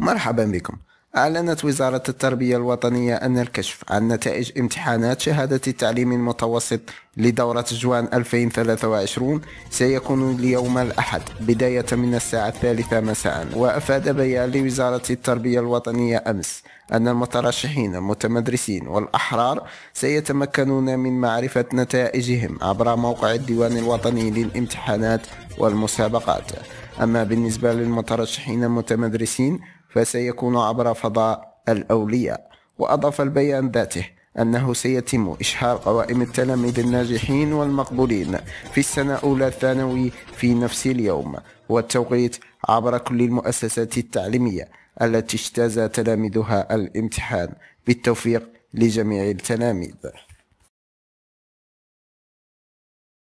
مرحبا بكم أعلنت وزارة التربية الوطنية أن الكشف عن نتائج امتحانات شهادة التعليم المتوسط لدورة جوان 2023 سيكون اليوم الأحد بداية من الساعة الثالثة مساء وأفاد بيان لوزارة التربية الوطنية أمس أن المترشحين المتمدرسين والأحرار سيتمكنون من معرفة نتائجهم عبر موقع الديوان الوطني للامتحانات والمسابقات أما بالنسبة للمترشحين المتمدرسين فسيكون عبر فضاء الأولياء وأضاف البيان ذاته أنه سيتم إشهار قوائم التلاميذ الناجحين والمقبولين في السنة أولى الثانوي في نفس اليوم والتوقيت عبر كل المؤسسات التعليمية التي اجتاز تلاميذها الامتحان بالتوفيق لجميع التلاميذ